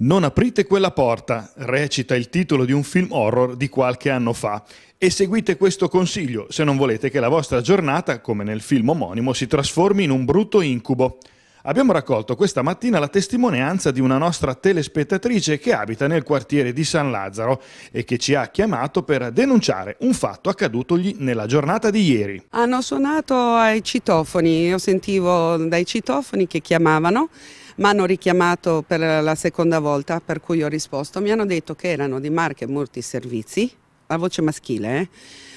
Non aprite quella porta, recita il titolo di un film horror di qualche anno fa, e seguite questo consiglio se non volete che la vostra giornata, come nel film omonimo, si trasformi in un brutto incubo. Abbiamo raccolto questa mattina la testimonianza di una nostra telespettatrice che abita nel quartiere di San Lazzaro e che ci ha chiamato per denunciare un fatto accadutogli nella giornata di ieri. Hanno suonato ai citofoni, io sentivo dai citofoni che chiamavano mi hanno richiamato per la seconda volta, per cui ho risposto. Mi hanno detto che erano di Marche Multiservizi, la voce maschile, eh?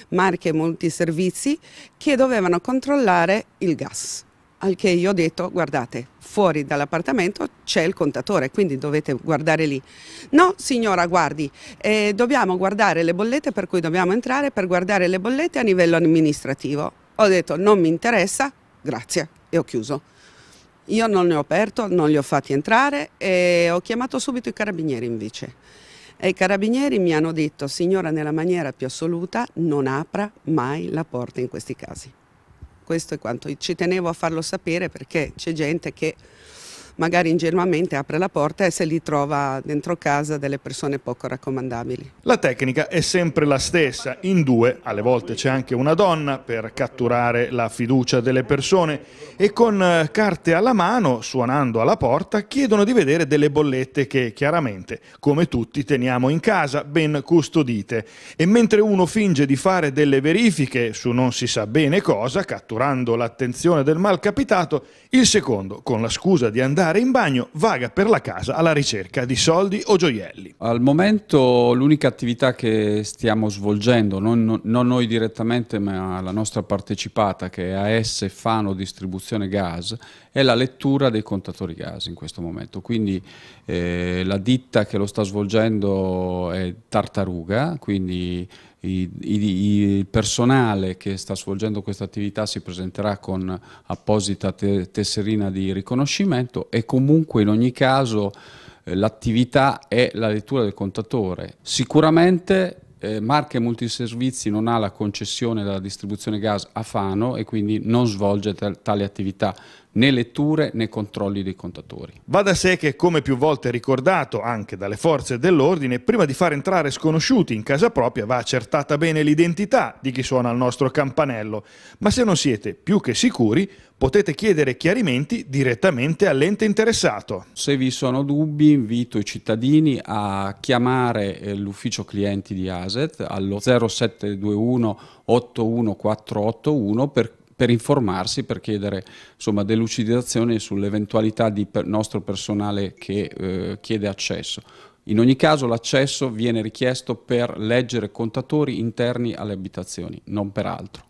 Marche Multiservizi, che dovevano controllare il gas. Al che io ho detto, guardate, fuori dall'appartamento c'è il contatore, quindi dovete guardare lì. No, signora, guardi, eh, dobbiamo guardare le bollette, per cui dobbiamo entrare per guardare le bollette a livello amministrativo. Ho detto, non mi interessa, grazie, e ho chiuso. Io non ne ho aperto, non li ho fatti entrare e ho chiamato subito i carabinieri invece. E i carabinieri mi hanno detto, signora, nella maniera più assoluta non apra mai la porta in questi casi. Questo è quanto. Ci tenevo a farlo sapere perché c'è gente che magari ingenuamente apre la porta e se li trova dentro casa delle persone poco raccomandabili. La tecnica è sempre la stessa, in due, alle volte c'è anche una donna per catturare la fiducia delle persone e con eh, carte alla mano, suonando alla porta, chiedono di vedere delle bollette che chiaramente, come tutti, teniamo in casa, ben custodite. E mentre uno finge di fare delle verifiche su non si sa bene cosa, catturando l'attenzione del malcapitato, il secondo, con la scusa di andare andare in bagno, vaga per la casa alla ricerca di soldi o gioielli. Al momento l'unica attività che stiamo svolgendo, non, non noi direttamente ma la nostra partecipata che è AS Fano Distribuzione Gas, è la lettura dei contatori gas in questo momento. Quindi eh, la ditta che lo sta svolgendo è Tartaruga, quindi il personale che sta svolgendo questa attività si presenterà con apposita te, tesserina di riconoscimento e comunque in ogni caso eh, l'attività è la lettura del contatore. Sicuramente eh, Marche Multiservizi non ha la concessione della distribuzione gas a Fano e quindi non svolge tale attività né letture né controlli dei contatori. Va da sé che, come più volte ricordato anche dalle forze dell'ordine, prima di far entrare sconosciuti in casa propria va accertata bene l'identità di chi suona il nostro campanello, ma se non siete più che sicuri potete chiedere chiarimenti direttamente all'ente interessato. Se vi sono dubbi invito i cittadini a chiamare eh, l'ufficio clienti di ASET allo 0721 81481 per per informarsi, per chiedere insomma, delucidazioni sull'eventualità di per nostro personale che eh, chiede accesso. In ogni caso l'accesso viene richiesto per leggere contatori interni alle abitazioni, non per altro.